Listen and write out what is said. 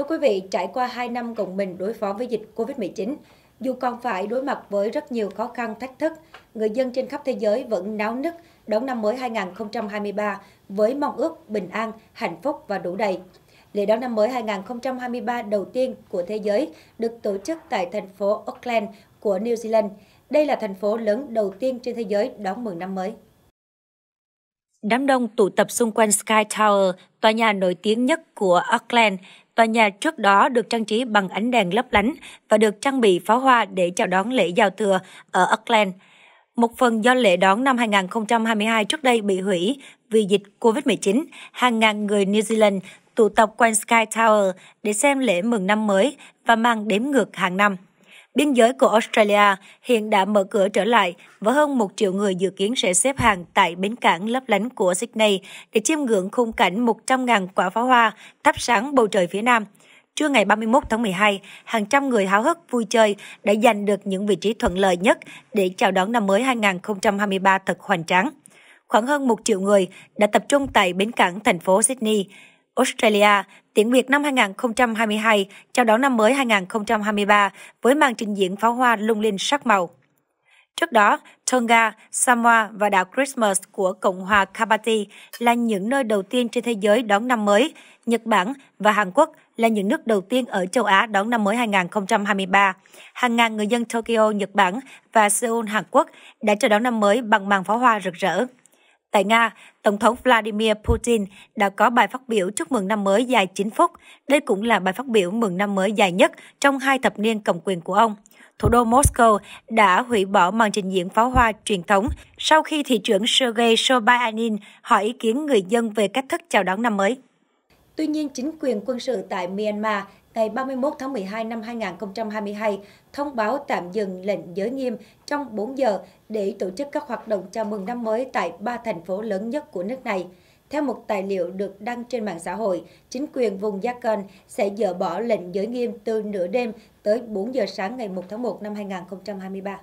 Thưa quý vị, trải qua 2 năm cùng mình đối phó với dịch COVID-19, dù còn phải đối mặt với rất nhiều khó khăn, thách thức, người dân trên khắp thế giới vẫn náo nức đón năm mới 2023 với mong ước bình an, hạnh phúc và đủ đầy. Lễ đón năm mới 2023 đầu tiên của thế giới được tổ chức tại thành phố Auckland của New Zealand. Đây là thành phố lớn đầu tiên trên thế giới đón mừng năm mới. Đám đông tụ tập xung quanh Sky Tower, tòa nhà nổi tiếng nhất của Auckland, Tòa nhà trước đó được trang trí bằng ánh đèn lấp lánh và được trang bị pháo hoa để chào đón lễ giao thừa ở Auckland. Một phần do lễ đón năm 2022 trước đây bị hủy vì dịch COVID-19, hàng ngàn người New Zealand tụ tập quanh Sky Tower để xem lễ mừng năm mới và mang đếm ngược hàng năm. Biên giới của Australia hiện đã mở cửa trở lại và hơn một triệu người dự kiến sẽ xếp hàng tại bến cảng lấp lánh của Sydney để chiêm ngưỡng khung cảnh 100.000 quả pháo hoa thắp sáng bầu trời phía Nam. Trưa ngày 31 tháng 12, hàng trăm người háo hức vui chơi đã giành được những vị trí thuận lợi nhất để chào đón năm mới 2023 thật hoành tráng. Khoảng hơn một triệu người đã tập trung tại bến cảng thành phố Sydney. Australia Tiễn Việt năm 2022, chào đón năm mới 2023 với màn trình diễn pháo hoa lung linh sắc màu. Trước đó, Tonga, Samoa và đảo Christmas của Cộng hòa Kabati là những nơi đầu tiên trên thế giới đón năm mới. Nhật Bản và Hàn Quốc là những nước đầu tiên ở châu Á đón năm mới 2023. Hàng ngàn người dân Tokyo, Nhật Bản và Seoul, Hàn Quốc đã chào đón năm mới bằng màn pháo hoa rực rỡ. Tại Nga, Tổng thống Vladimir Putin đã có bài phát biểu chúc mừng năm mới dài 9 phút. Đây cũng là bài phát biểu mừng năm mới dài nhất trong hai thập niên cầm quyền của ông. Thủ đô Moscow đã hủy bỏ màn trình diễn pháo hoa truyền thống sau khi thị trưởng Sergei Sobyanin hỏi ý kiến người dân về cách thức chào đón năm mới. Tuy nhiên, chính quyền quân sự tại Myanmar ngày 31 tháng 12 năm 2022 thông báo tạm dừng lệnh giới nghiêm trong 4 giờ để tổ chức các hoạt động chào mừng năm mới tại ba thành phố lớn nhất của nước này. Theo một tài liệu được đăng trên mạng xã hội, chính quyền vùng Jharkhand sẽ dỡ bỏ lệnh giới nghiêm từ nửa đêm tới 4 giờ sáng ngày 1 tháng 1 năm 2023.